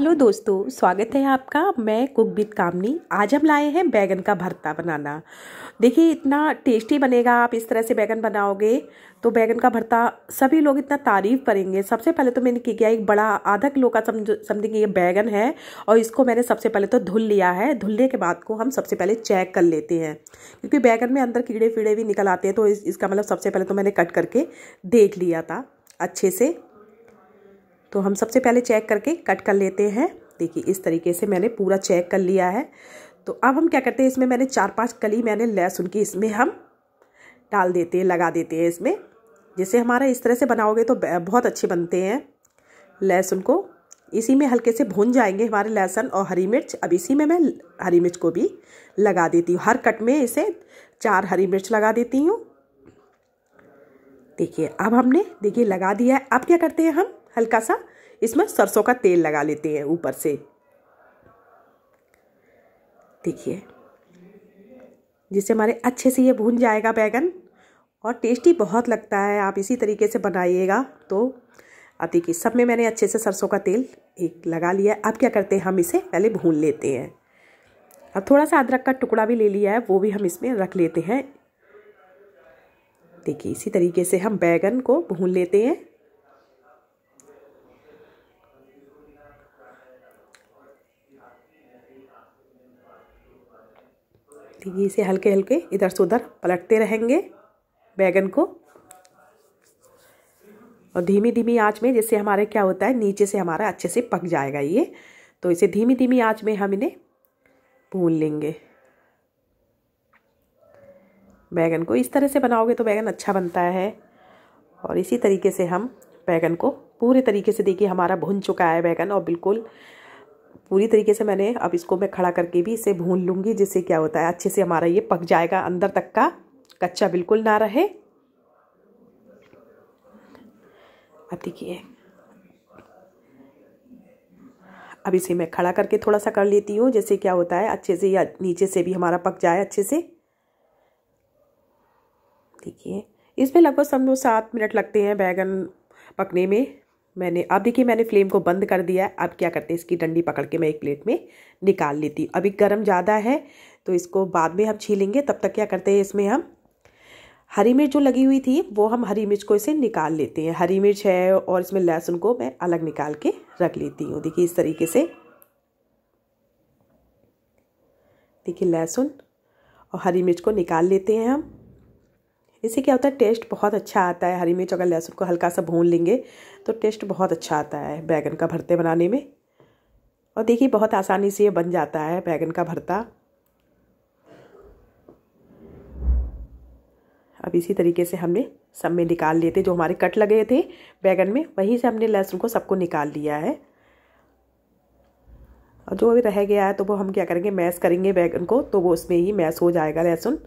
hello दोस्तों स्वागत है आपका मैं कुक विद कामनी आज हम लाए हैं बैगन का भरता बनाना देखिए इतना टेस्टी बनेगा आप इस तरह से बैगन बनाओगे तो बैगन का भरता सभी लोग इतना तारीफ़ करेंगे सबसे पहले तो मैंने किया एक बड़ा आधा किलो का समझ समथिंग ये बैगन है और इसको मैंने सबसे पहले तो धुल लिया है धुलने के बाद को हम सबसे पहले चेक कर लेते हैं क्योंकि बैगन में अंदर कीड़े फीड़े भी निकल आते हैं तो इस, इसका मतलब सबसे पहले तो मैंने कट करके देख लिया था अच्छे से तो हम सबसे पहले चेक करके कट कर लेते हैं देखिए इस तरीके से मैंने पूरा चेक कर लिया है तो अब हम क्या करते हैं इसमें मैंने चार पांच कली मैंने लहसुन की इसमें हम डाल देते हैं लगा देते हैं इसमें जैसे हमारा इस तरह से बनाओगे तो बहुत अच्छे बनते हैं लहसुन को इसी में हल्के से भून जाएंगे हमारे लहसुन और हरी मिर्च अब इसी में मैं हरी मिर्च को भी लगा देती हूँ हर कट में इसे चार हरी मिर्च लगा देती हूँ देखिए अब हमने देखिए लगा दिया है अब क्या करते हैं हम हल्का सा इसमें सरसों का तेल लगा लेते हैं ऊपर से देखिए जिससे हमारे अच्छे से ये भून जाएगा बैगन और टेस्टी बहुत लगता है आप इसी तरीके से बनाइएगा तो अब देखिए सब में मैंने अच्छे से सरसों का तेल एक लगा लिया है अब क्या करते हैं हम इसे पहले भून लेते हैं अब थोड़ा सा अदरक का टुकड़ा भी ले लिया है वो भी हम इसमें रख लेते हैं देखिए इसी तरीके से हम बैगन को भून लेते हैं देखिए इसे हल्के हल्के इधर से उधर पलटते रहेंगे बैगन को और धीमी धीमी आँच में जैसे हमारे क्या होता है नीचे से हमारा अच्छे से पक जाएगा ये तो इसे धीमी धीमी आँच में हम इन्हें भून लेंगे बैगन को इस तरह से बनाओगे तो बैगन अच्छा बनता है और इसी तरीके से हम बैगन को पूरे तरीके से देखिए हमारा भुन चुका है बैगन और बिल्कुल पूरी तरीके से मैंने अब इसको मैं खड़ा करके भी इसे भून लूँगी जिससे क्या होता है अच्छे से हमारा ये पक जाएगा अंदर तक का कच्चा बिल्कुल ना रहे अब देखिए अब इसे मैं खड़ा करके थोड़ा सा कर लेती हूँ जैसे क्या होता है अच्छे से या नीचे से भी हमारा पक जाए अच्छे से देखिए इसमें लगभग समझो सात मिनट लगते हैं बैगन पकने में मैंने अब देखिए मैंने फ्लेम को बंद कर दिया है अब क्या करते हैं इसकी डंडी पकड़ के मैं एक प्लेट में निकाल लेती हूँ अभी गर्म ज़्यादा है तो इसको बाद में हम छीलेंगे तब तक क्या करते हैं इसमें हम हरी मिर्च जो लगी हुई थी वो हम हरी मिर्च को इसे निकाल लेते हैं हरी मिर्च है और इसमें लहसुन को मैं अलग निकाल के रख लेती हूँ देखिए इस तरीके से देखिए लहसुन और हरी मिर्च को निकाल लेते हैं हम इससे क्या होता है टेस्ट बहुत अच्छा आता है हरी मिर्च अगर लहसुन को हल्का सा भून लेंगे तो टेस्ट बहुत अच्छा आता है बैगन का भरते बनाने में और देखिए बहुत आसानी से ये बन जाता है बैगन का भरता अब इसी तरीके से हमने सब में निकाल लिए थे जो हमारे कट लगे थे बैगन में वहीं से हमने लहसुन को सबको निकाल लिया है और जो भी रह गया है तो वो हम क्या करेंगे मैस करेंगे बैगन को तो वो उसमें ही मैस हो जाएगा लहसुन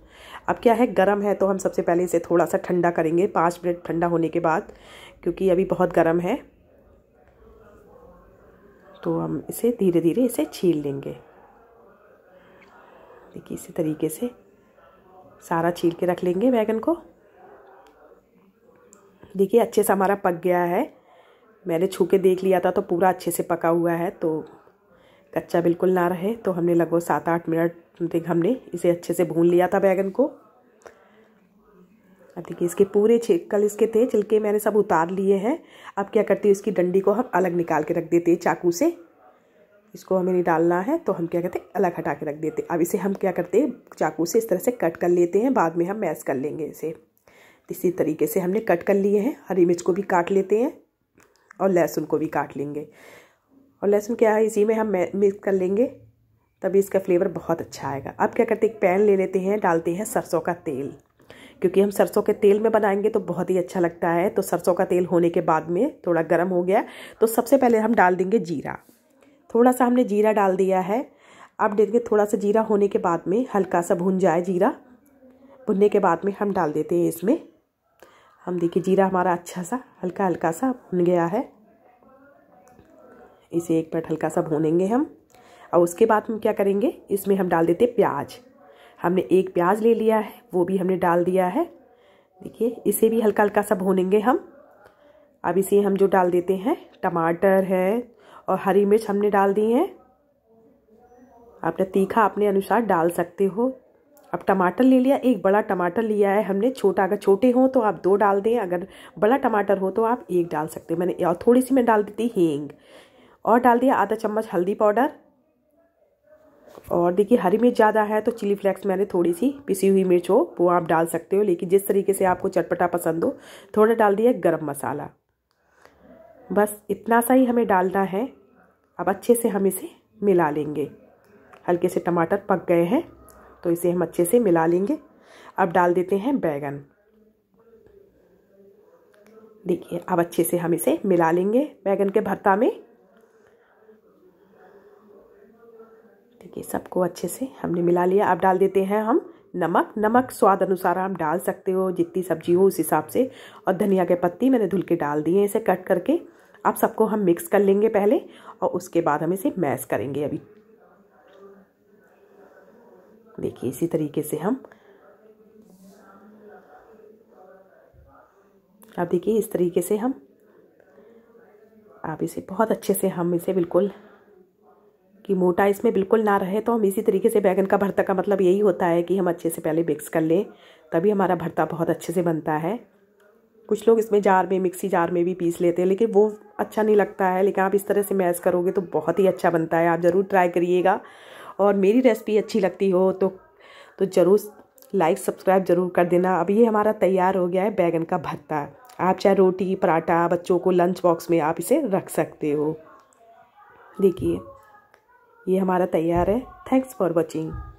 अब क्या है गर्म है तो हम सबसे पहले इसे थोड़ा सा ठंडा करेंगे पाँच मिनट ठंडा होने के बाद क्योंकि अभी बहुत गर्म है तो हम इसे धीरे धीरे इसे छील लेंगे देखिए इसी तरीके से सारा छील के रख लेंगे बैगन को देखिए अच्छे से हमारा पक गया है मैंने छू के देख लिया था तो पूरा अच्छे से पका हुआ है तो कच्चा बिल्कुल ना रहे तो हमने लगभग सात आठ मिनट समथिंग हमने इसे अच्छे से भून लिया था बैगन को अब देखिए इसके पूरे कल इसके थे छिलके मैंने सब उतार लिए हैं अब क्या करते हैं इसकी डंडी को हम अलग निकाल के रख देते हैं चाकू से इसको हमें नहीं डालना है तो हम क्या करते हैं अलग हटा के रख देते अब इसे हम क्या करते हैं चाकू से इस तरह से कट कर लेते हैं बाद में हम मैस कर लेंगे इसे इसी तरीके से हमने कट कर लिए हैं हरी मिर्च को भी काट लेते हैं और लहसुन को भी काट लेंगे और लहसुन क्या है इसी में हम मिक्स कर लेंगे तभी इसका फ्लेवर बहुत अच्छा आएगा अब क्या करते हैं एक पैन ले लेते हैं डालते हैं सरसों का तेल क्योंकि हम सरसों के तेल में बनाएंगे तो बहुत ही अच्छा लगता है तो सरसों का तेल होने के बाद में थोड़ा गर्म हो गया तो सबसे पहले हम डाल देंगे जीरा थोड़ा सा हमने जीरा डाल दिया है अब देखिए थोड़ा सा जीरा होने के बाद में हल्का सा भुन जाए जीरा भुनने के बाद में हम डाल देते हैं इसमें हम देखिए जीरा हमारा अच्छा सा हल्का हल्का सा भुन गया है इसे एक मिनट हल्का सा भूनेंगे हम और उसके बाद हम क्या करेंगे इसमें हम डाल देते प्याज हमने एक प्याज ले लिया है वो भी हमने डाल दिया है देखिए इसे भी हल्का हल्का सा भूनेंगे हम अब इसे हम जो डाल देते हैं टमाटर है और हरी मिर्च हमने डाल दी है आपने तीखा अपने अनुसार डाल सकते हो अब टमाटर ले लिया एक बड़ा टमाटर लिया है हमने छोटा अगर छोटे हो तो आप दो डाल दें अगर बड़ा टमाटर हो तो आप एक डाल सकते हो मैंने और थोड़ी सी मैं डाल देती हींग और डाल दिया आधा चम्मच हल्दी पाउडर और देखिए हरी मिर्च ज़्यादा है तो चिली फ्लेक्स मैंने थोड़ी सी पिसी हुई मिर्च हो वो आप डाल सकते हो लेकिन जिस तरीके से आपको चटपटा पसंद हो थोड़ा डाल दिया गरम मसाला बस इतना सा ही हमें डालना है अब अच्छे से हम इसे मिला लेंगे हल्के से टमाटर पक गए हैं तो इसे हम अच्छे से मिला लेंगे अब डाल देते हैं बैगन देखिए अब अच्छे से हम इसे मिला लेंगे बैगन के भरता में देखिए सबको अच्छे से हमने मिला लिया अब डाल देते हैं हम नमक नमक स्वाद अनुसार हम डाल सकते हो जितनी सब्जी हो उस हिसाब से और धनिया के पत्ती मैंने धुल के डाल दिए इसे कट करके अब सबको हम मिक्स कर लेंगे पहले और उसके बाद हम इसे मैश करेंगे अभी देखिए इसी तरीके से हम अब देखिए इस तरीके से हम आप इसे बहुत अच्छे से हम इसे बिल्कुल कि मोटा इसमें बिल्कुल ना रहे तो हम इसी तरीके से बैगन का भरता का मतलब यही होता है कि हम अच्छे से पहले मिक्स कर लें तभी हमारा भरता बहुत अच्छे से बनता है कुछ लोग इसमें जार में मिक्सी जार में भी पीस लेते हैं लेकिन वो अच्छा नहीं लगता है लेकिन आप इस तरह से मैस करोगे तो बहुत ही अच्छा बनता है आप ज़रूर ट्राई करिएगा और मेरी रेसिपी अच्छी लगती हो तो तो ज़रूर लाइक सब्सक्राइब ज़रूर कर देना अब ये हमारा तैयार हो गया है बैगन का भत्ता आप चाहे रोटी पराठा बच्चों को लंच बॉक्स में आप इसे रख सकते हो देखिए ये हमारा तैयार है थैंक्स फॉर वॉचिंग